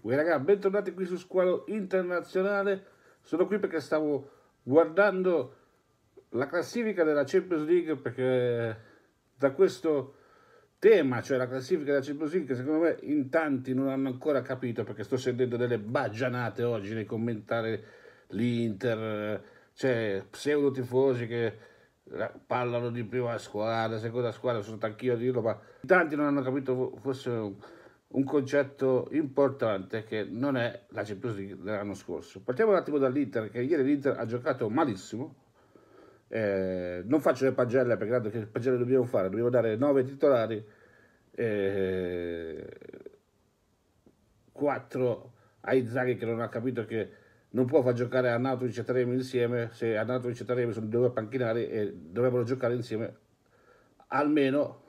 Ui ragazzi, bentornati qui su Squalo Internazionale. Sono qui perché stavo guardando la classifica della Champions League perché da questo tema, cioè la classifica della Champions League, che secondo me in tanti non hanno ancora capito perché sto sentendo delle baggianate oggi nei commentare l'Inter, cioè pseudo tifosi che parlano di prima squadra, seconda squadra, sono anch'io a dirlo, ma in tanti non hanno capito fosse un concetto importante che non è la Champions League dell'anno scorso. Partiamo un attimo dall'Inter, che ieri l'Inter ha giocato malissimo. Eh, non faccio le pagelle perché tanto che pagelle dobbiamo fare, dobbiamo dare 9 titolari, eh, 4 a Izaghi che non ha capito che non può far giocare Arnautovic e Taremi insieme, se Arnautovic e Taremi sono due panchinari e dovrebbero giocare insieme almeno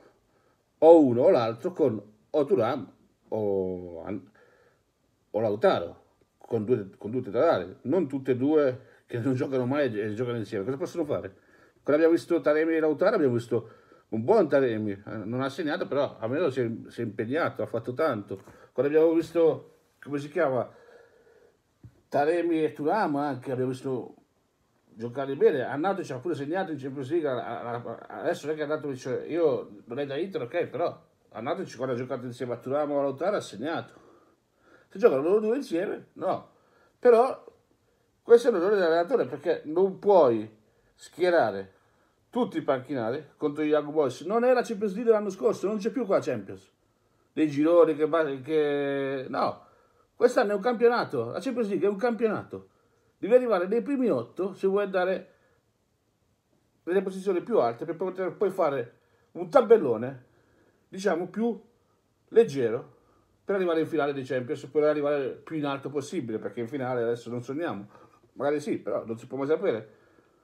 o uno o l'altro con Oturam o, o Lautaro con due, con due titolari, non tutte e due che non giocano mai e giocano insieme. Cosa possono fare? Quando abbiamo visto Taremi e Lautaro abbiamo visto un buon Taremi, eh, non ha segnato però almeno si è, si è impegnato, ha fatto tanto. Quando abbiamo visto, come si chiama, Taremi e Turama anche, abbiamo visto giocare bene. Arnauto ci ha pure segnato in Champions League. Adesso non è che è andato. Io non è da Inter, ok, però Andateci quando ha giocato insieme a Turamo a lottare ha segnato. Se giocano loro due insieme, no. Però questo è l'onore dell'allenatore perché non puoi schierare tutti i panchinari contro Iago Boys. Non era Champions League dell'anno scorso, non c'è più qua la Champions. Dei gironi che, che... No, quest'anno è un campionato, la Champions League è un campionato. Devi arrivare nei primi otto se vuoi andare nelle posizioni più alte per poter poi fare un tabellone diciamo più leggero per arrivare in finale dei Champions, per arrivare più in alto possibile, perché in finale adesso non sogniamo, magari sì, però non si può mai sapere.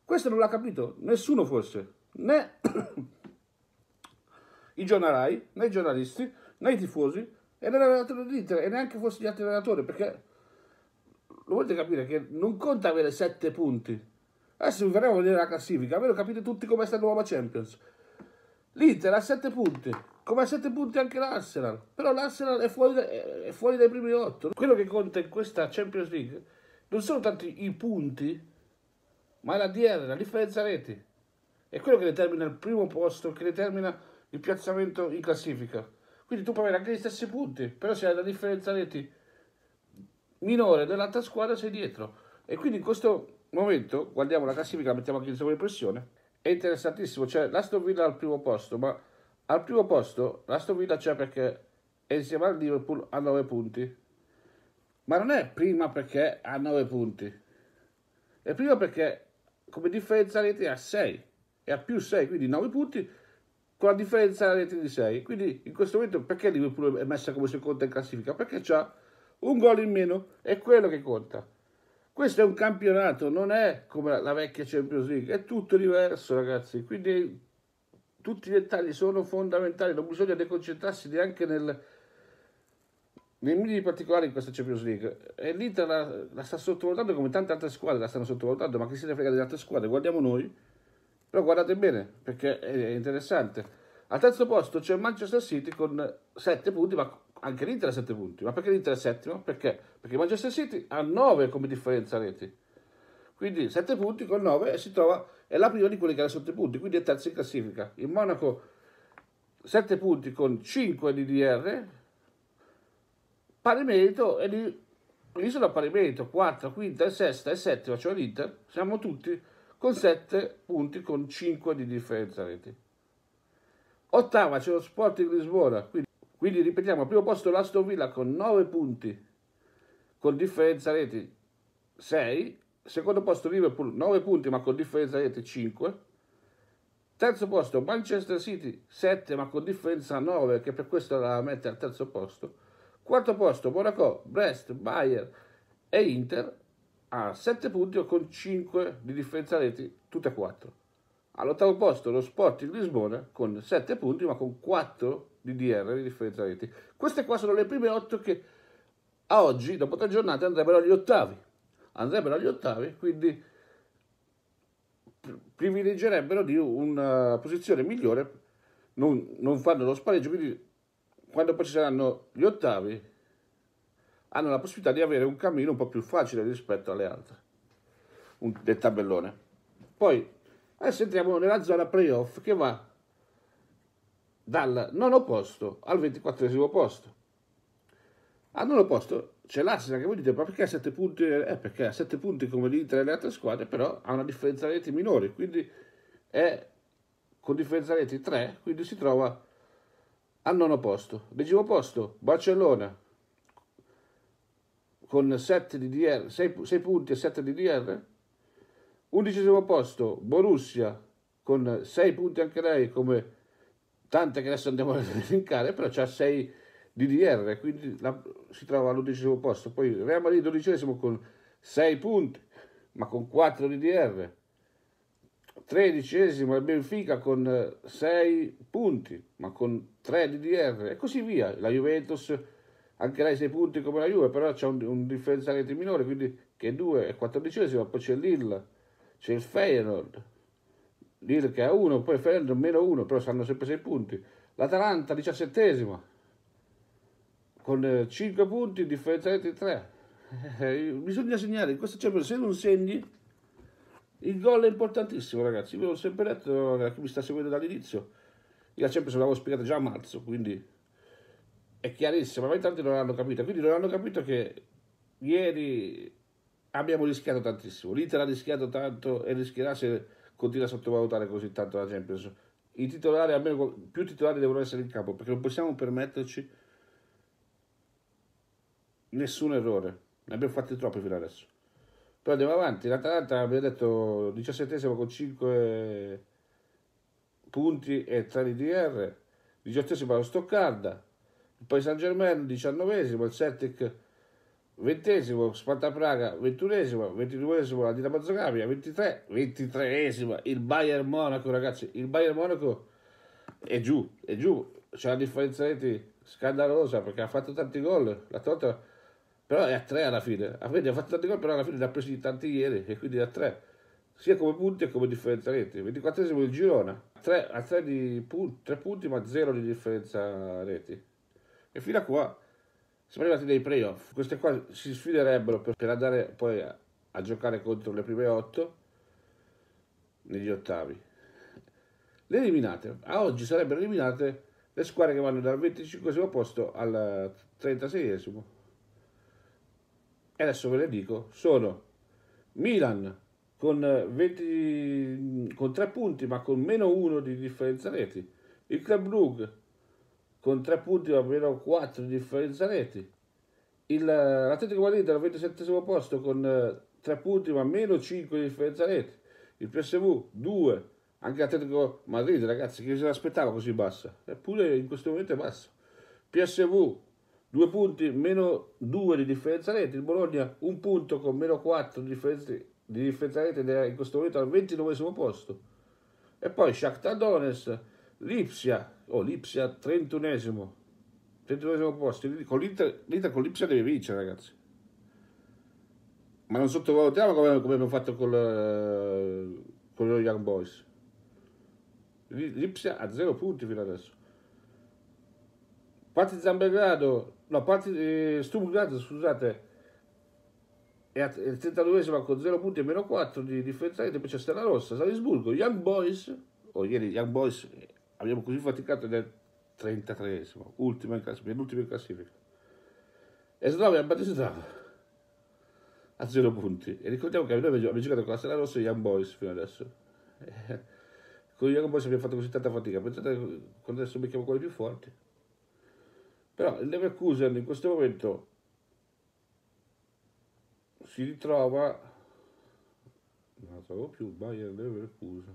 Questo non l'ha capito nessuno forse, né i giornalai, né i giornalisti, né i tifosi, e l'allenatore dell'Inter, e neanche forse gli altri allenatori, perché lo volete capire che non conta avere 7 punti. Adesso vi faremo vedere la classifica, almeno capite tutti com'è sta nuova Champions. L'Inter ha 7 punti, come a 7 punti anche l'Arsenal. Però l'Arsenal è fuori, è fuori, dai primi 8. Quello che conta in questa Champions League non sono tanti i punti, ma è la DR, la differenza reti. È quello che determina il primo posto, che determina il piazzamento in classifica. Quindi tu puoi avere anche gli stessi punti, però se hai la differenza reti minore dell'altra squadra sei dietro. E quindi in questo momento, guardiamo la classifica, mettiamo anche in sovraimpressione, è interessantissimo. Cioè l'Aston Villa al primo posto, ma al primo posto l'Aston Villa c'è perché è insieme al Liverpool a 9 punti. Ma non è prima perché ha 9 punti. È prima perché come differenza rete ha 6 e ha più 6, quindi 9 punti con la differenza rete di 6. Quindi in questo momento perché Liverpool è messa come seconda in classifica? Perché c'ha un gol in meno, è quello che conta. Questo è un campionato, non è come la vecchia Champions League, è tutto diverso ragazzi, quindi tutti i dettagli sono fondamentali, non bisogna deconcentrarsi neanche nel, nei minimi particolari in questa Champions League. E l'Inter la, la, sta sottovalutando come tante altre squadre la stanno sottovalutando, ma chi se ne frega delle altre squadre? Guardiamo noi, però guardate bene perché è, è interessante. Al terzo posto c'è Manchester City con 7 punti, ma anche l'Inter ha 7 punti. Ma perché l'Inter è settimo? Perché? Perché Manchester City ha 9 come differenza reti. Quindi 7 punti con 9 e si trova, è la prima di quelli che ha 7 punti, quindi è terza in classifica. Il Monaco 7 punti con 5 di DR, pari merito e lì l'isola pari merito, 4, quinta e sesta e settima, cioè l'Inter, siamo tutti con 7 punti con 5 di differenza reti. Ottava c'è lo Sporting Lisbona, quindi, quindi ripetiamo, al primo posto l'Aston Villa con 9 punti con differenza reti 6 Secondo posto Liverpool 9 punti ma con differenza rete 5. Terzo posto Manchester City 7 ma con differenza 9 che per questo la mette al terzo posto. Quarto posto Monaco, Brest, Bayer e Inter a 7 punti o con 5 di differenza reti tutte e quattro. All'ottavo posto lo Sporting Lisbona con 7 punti ma con 4 di DR di differenza reti. Queste qua sono le prime 8 che a oggi, dopo tre giornate, andrebbero agli ottavi andrebbero agli ottavi, quindi privilegerebbero di una eh, posizione migliore, non, non fanno lo spareggio, quindi quando poi ci saranno gli ottavi hanno la possibilità di avere un cammino un po' più facile rispetto alle altre un, del tabellone. Poi adesso entriamo nella zona playoff che va dal nono posto al ventiquattresimo posto al ah, nono posto c'è l'Arsenal che voi dite ma perché ha 7 punti? Eh, perché ha 7 punti come l'Inter e le altre squadre, però ha una differenza reti minore, quindi è con differenza reti 3, quindi si trova al nono posto. Decimo posto, Barcellona con 7 DDR, 6, 6 punti e 7 DDR. Undicesimo posto, Borussia con 6 punti anche lei, come tante che adesso andiamo a elencare, però c'ha 6 punti DDR, quindi la, si trova all'undicesimo posto. Poi Real Madrid dodicesimo con 6 punti, ma con 4 DDR. Tredicesimo è Benfica con 6 punti, ma con 3 DDR e così via. La Juventus anche lei 6 punti come la Juve, però c'è un, un differenziale di minore, quindi che è 2 è quattordicesimo, poi c'è Lille, c'è il Feyenoord, Lille che ha 1, poi Feyenoord meno 1, però saranno sempre 6 punti. L'Atalanta diciassettesima, con 5 eh, punti differenziale di 3. Eh, bisogna segnare, in questo Champions se non segni il gol è importantissimo ragazzi, ve l'ho sempre detto a eh, chi mi sta seguendo dall'inizio, io la Champions l'avevo spiegata già a marzo, quindi è chiarissimo, ma in tanti non l'hanno capito, quindi non hanno capito che ieri abbiamo rischiato tantissimo, l'Inter ha rischiato tanto e rischierà se continua a sottovalutare così tanto la Champions. I titolari, almeno più titolari devono essere in campo, perché non possiamo permetterci nessun errore. Ne abbiamo fatti troppi fino adesso. Però andiamo avanti. L'Atalanta abbiamo detto 17 con 5 punti e 3 di DR. 18 allo Stoccarda. Poi San Germain 19 il Celtic 20 Sparta Praga 21 22 la Dinamo Zagabria 23 23 il Bayern Monaco ragazzi il Bayern Monaco è giù è giù c'è una differenza di reti scandalosa perché ha fatto tanti gol la Tota però è a 3 alla fine. Avete ah, fatto tanti gol, però alla fine ne ha presi di tanti ieri e quindi è a 3, sia come punti che come differenza reti. 24esimo il Girona, a 3, a 3 di pun- 3 punti ma 0 di differenza reti. E fino a qua siamo arrivati nei playoff. Queste qua si sfiderebbero per, per andare poi a, a giocare contro le prime 8 negli ottavi. Le eliminate, a oggi sarebbero eliminate le squadre che vanno dal 25 posto al 36 eh, esimo e adesso ve le dico, sono Milan con, 20, eh, con 3 punti ma con meno 1 di differenza reti, il Club Brugge con 3 punti ma meno 4 di differenza reti, il, eh, l'Atletico Madrid al 27 posto con 3 eh, punti ma meno 5 di differenza reti, il PSV 2, anche l'Atletico Madrid ragazzi che se l'aspettava così bassa, eppure in questo momento è bassa, PSV 2 punti, meno 2 di differenza rete, il Bologna un punto con meno 4 di differenza, di differenza rete ed è in questo momento al 29 posto. E poi Shakhtar Donetsk, Lipsia, o oh, Lipsia 31esimo, 31esimo posto, con l'Inter, l'Inter con Lipsia deve vincere ragazzi. Ma non sottovalutiamo come, come abbiamo fatto con, la, con lo Young Boys. Lipsia a 0 punti fino adesso. Partizan Belgrado, no, Part- eh, Sturm scusate, è il 32esima con 0 punti e meno 4 di differenza rete, poi c'è Stella Rossa, Salisburgo, Young Boys, o oh, ieri Young Boys eh, abbiamo così faticato ed è 33esimo, ultima in classifica, l'ultima in classifica. E Slavia Bratislava a 0 punti. E ricordiamo che noi abbiamo giocato con la Stella Rossa e Young Boys fino adesso. con Young Boys abbiamo fatto così tanta fatica, pensate quando adesso becchiamo quelli più forti. Però il Leverkusen in questo momento si ritrova, non la trovo più, Bayern Leverkusen.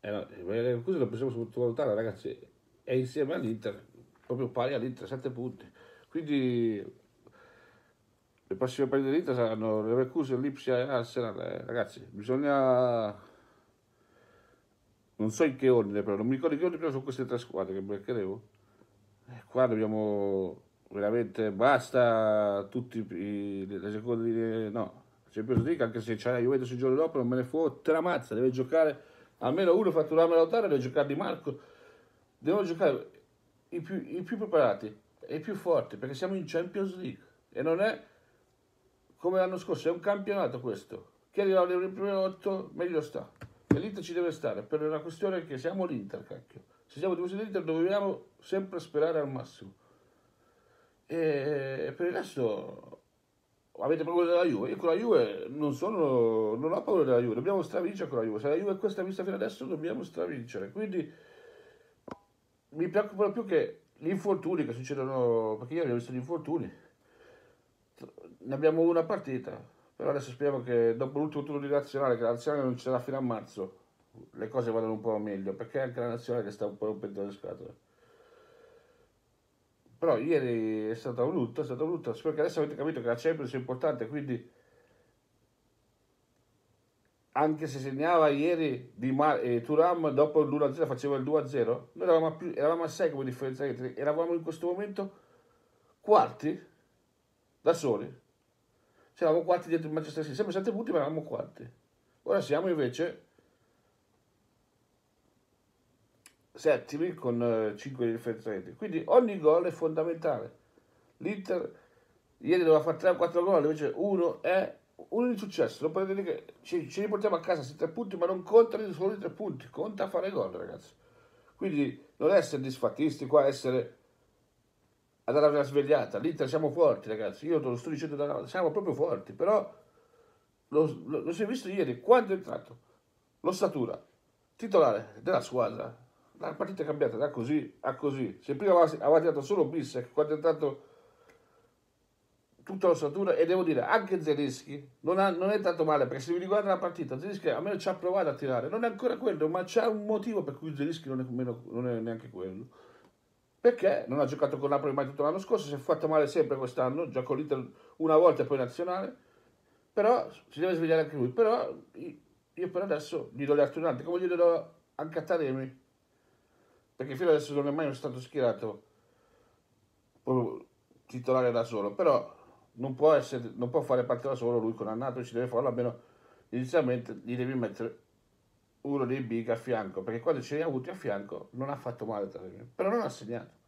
Eh no, Leverkusen lo possiamo sottovalutare, ragazzi, è insieme all'Inter, proprio pari all'Inter, 7 punti. Quindi le prossime partite dell'Inter saranno Leverkusen, Lipsia e Arsenal. Eh, ragazzi, bisogna non so in che ordine però, non mi ricordo in che ordine però sono queste tre squadre che beccheremo. E eh, qua dobbiamo veramente, basta tutti i, le seconde linee, no, Champions League anche se c'è la Juventus il giorno dopo non me ne fu, te la mazza, deve giocare almeno uno, fatturarmi l'ottara, deve giocare Di Marco, devono giocare i più, i più preparati e i più forti perché siamo in Champions League e non è come l'anno scorso, è un campionato questo. Chi arriva alle prime 8 meglio sta. E l'Inter ci deve stare, per una questione che siamo l'Inter, cacchio. Se siamo tifosi l'Inter dobbiamo sempre sperare al massimo. E per il resto avete paura della Juve. Io con la Juve non sono. non ho paura della Juve, dobbiamo stravincere con la Juve. Se la Juve è questa vista fino adesso dobbiamo stravincere. Quindi mi preoccupano più che gli infortuni che succedono. Perché ieri abbiamo visto gli infortuni. Ne abbiamo una partita però adesso speriamo che dopo l'ultimo turno di nazionale, che la nazionale non ci sarà fino a marzo, le cose vadano un po' meglio, perché anche la nazionale che sta un po' rompendo le scatole. Però ieri è stata un lutto, è stata un lutto, spero che adesso avete capito che la Champions è importante, quindi anche se segnava ieri di Mar- eh, Turam dopo l'1-0 faceva il 2-0, noi eravamo a, più, eravamo a 6 come differenza, eravamo in questo momento quarti da soli se eravamo quarti dietro il Manchester City, sempre 7 punti ma eravamo quarti. Ora siamo invece settimi con 5 eh, di differenza. Quindi ogni gol è fondamentale. L'Inter ieri doveva fare 3 o 4 gol, invece uno è uno di successo. Non potete dire che ci, ci riportiamo a casa questi 3 punti, ma non conta solo i 3 punti, conta fare gol, ragazzi. Quindi non essere disfattisti qua, essere a dare una svegliata. L'Inter siamo forti, ragazzi. Io te lo sto dicendo siamo proprio forti, però lo, lo, lo si è visto ieri quando è entrato l'ossatura titolare della squadra. La partita è cambiata da così a così. Se prima aveva tirato solo Bissek, quando è entrato tutta l'ossatura e devo dire anche Zelischi non, ha, non è tanto male perché se vi riguarda la partita Zelischi almeno ci ha provato a tirare non è ancora quello ma c'è un motivo per cui Zelischi non, non è neanche quello perché non ha giocato con Napoli mai tutto l'anno scorso, si è fatto male sempre quest'anno, già con l'Inter una volta e poi nazionale, però si deve svegliare anche lui, però io per adesso gli do le attunanti, come gli do anche a Taremi, perché fino adesso non è mai stato schierato proprio titolare da solo, però non può, essere, non può fare parte da solo lui con Annato, ci deve farlo almeno inizialmente, gli devi mettere uno dei big a fianco, perché quando ce li ha avuti a fianco non ha fatto male però non ha segnato.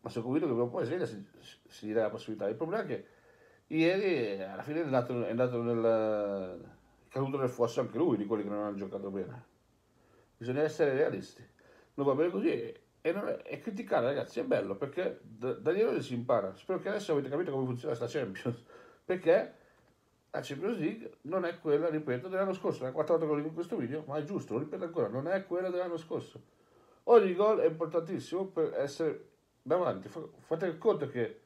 Ma sono convinto che dopo la segna si, si dirà la possibilità. Il problema è che ieri alla fine è andato, è andato nel, caduto nel fosso anche lui, di quelli che non hanno giocato bene. Bisogna essere realisti. Non va bene così e, è, e criticare ragazzi è bello perché da, dagli errori si impara. Spero che adesso avete capito come funziona sta Champions, perché la Champions League non è quella, ripeto, dell'anno scorso. Ne ha 4 gol in questo video, ma è giusto, lo ripeto ancora, non è quella dell'anno scorso. Ogni gol è importantissimo per essere davanti. Fate conto che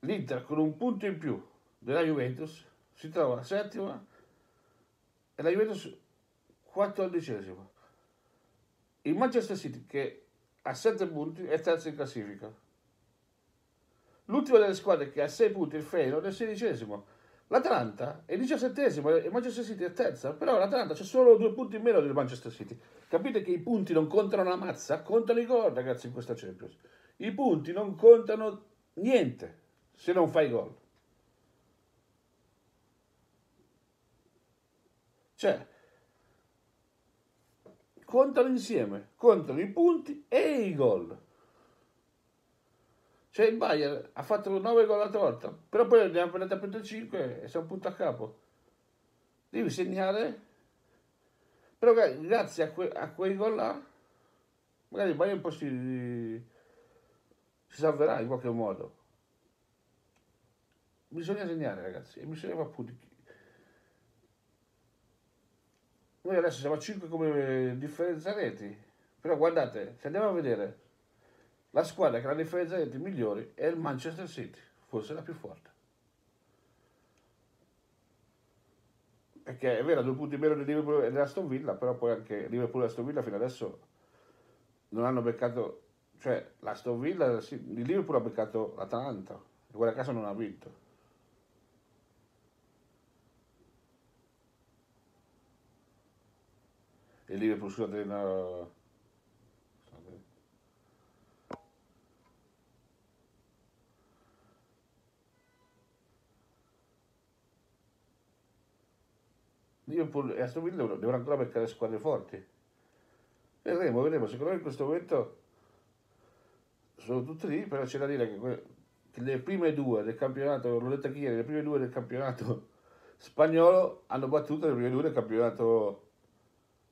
l'Inter con un punto in più della Juventus si trova settima e la Juventus quattordicesima. Il Manchester City che ha 7 punti è terzo in classifica l'ultima delle squadre che ha 6 punti il Feyenoord è il sedicesimo. L'Atalanta è il diciassettesimo e Manchester City è terza, però l'Atalanta c'è solo due punti in meno del Manchester City. Capite che i punti non contano la mazza? Contano i gol, ragazzi, in questa Champions. I punti non contano niente se non fai gol. Cioè, contano insieme, contano i punti e i gol. Cioè il Bayern ha fatto 9 gol l'altra volta, però poi ne ha appena preso 5 e siamo punto a capo. Devi segnare. Però grazie a, que- a quei gol là, magari il Bayern un po' si, si salverà in qualche modo. Bisogna segnare ragazzi, e bisogna fare punti. Noi adesso siamo a 5 come differenza reti, però guardate, se andiamo a vedere la squadra che ha la differenza differenziati migliori è il Manchester City, forse la più forte. Perché è vero, ha due punti meno di Liverpool e dell'Aston Villa, però poi anche Liverpool e Aston Villa fino adesso non hanno beccato, cioè l'Aston Villa, il Liverpool ha beccato l'Atalanta, e quella casa non ha vinto. E Liverpool, scusate, no, Liverpool e Aston Villa devono ancora beccare squadre forti. Vedremo, vedremo. Secondo me in questo momento sono tutti lì, però c'è da dire che, que- che le prime due del campionato, l'ho detto ieri, le prime due del campionato spagnolo hanno battuto le prime due del campionato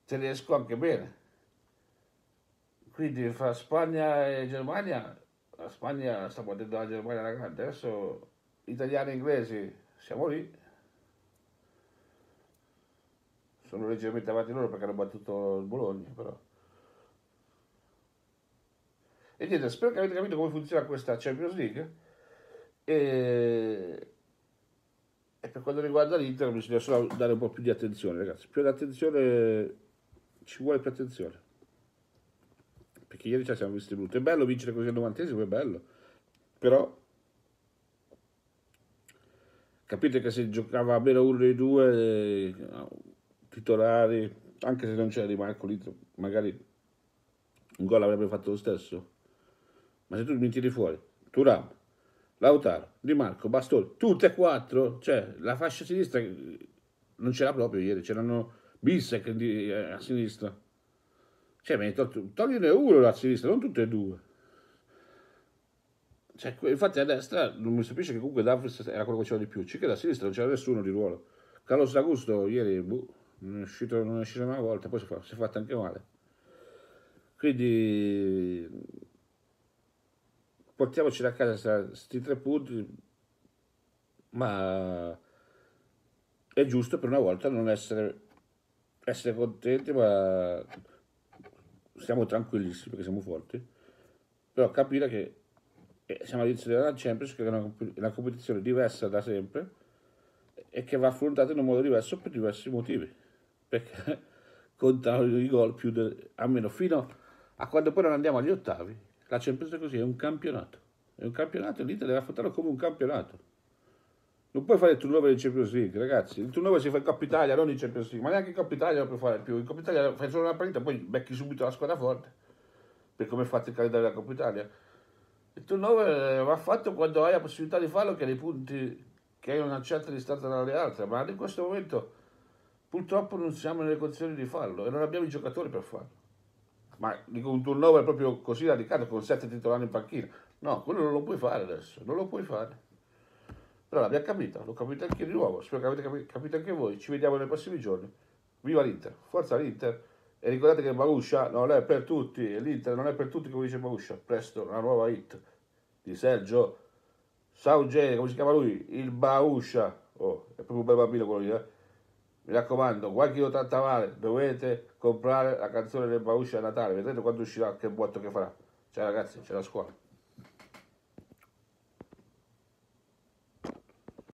tedesco anche bene. Quindi fra Spagna e Germania, la Spagna sta battendo la Germania alla grande, adesso italiani e inglesi siamo lì sono leggermente avanti loro perché hanno battuto il Bologna però e niente spero che avete capito come funziona questa Champions League e, e per quanto riguarda l'Inter bisogna solo dare un po' più di attenzione ragazzi più attenzione ci vuole più attenzione perché ieri ci cioè, siamo visti brutto è bello vincere così al novantesimo è bello però capite che se giocava meno uno dei due eh, titolare, anche se non c'era Di Marco lì, magari un gol avrebbe fatto lo stesso. Ma se tu mi tiri fuori, Turam, Lautaro, Di Marco, Bastoni, tutte e quattro, cioè la fascia sinistra non c'era proprio ieri, c'erano Bissec eh, a sinistra. Cioè, mi hai tolto, togliene uno da sinistra, non tutte e due. Cioè, infatti a destra non mi stupisce che comunque Davis era quello che c'era di più, c'è che da sinistra non c'era nessuno di ruolo. Carlos Augusto ieri, boh, non è uscito, non è uscito una volta, poi si, fa, si è fatta anche male. Quindi portiamoci da casa questi tre punti, ma è giusto per una volta non essere, essere contenti, ma siamo tranquillissimi perché siamo forti, però capire che eh, siamo all'inizio della Champions, che è una, una competizione diversa da sempre e che va affrontata in un modo diverso per diversi motivi perché contano i gol più del, almeno fino a quando poi non andiamo agli ottavi. La Champions è così, è un campionato. È un campionato e l'Inter deve affrontarlo come un campionato. Non puoi fare il turnover in Champions League, ragazzi. Il turnover si fa in Coppa Italia, non in Champions League. Ma neanche in Coppa Italia non puoi fare più. In Coppa Italia fai solo una partita, poi becchi subito la squadra forte. Per come è fatto il calendario della Coppa Italia. Il turnover eh, va fatto quando hai la possibilità di farlo, che hai dei punti che hai una certa distanza dalle altre. Ma in questo momento Purtroppo non siamo nelle condizioni di farlo e non abbiamo i giocatori per farlo. Ma dico un turnover proprio così radicato con sette titolari in panchina. No, quello non lo puoi fare adesso, non lo puoi fare. Però l'abbiamo capito, l'ho capito anche di nuovo, spero che avete capito anche voi. Ci vediamo nei prossimi giorni. Viva l'Inter, forza l'Inter! E ricordate che Maruscia non è per tutti, l'Inter non è per tutti, come dice Maruscia. Presto una nuova hit di Sergio Saugene, come si chiama lui? Il Maruscia. Oh, è proprio un bel bambino quello lì, eh? Mi raccomando, guai chi lo tratta male, dovete comprare la canzone del Bauscia a Natale, vedrete quando uscirà, che botto che farà. Ciao ragazzi, c'è la scuola.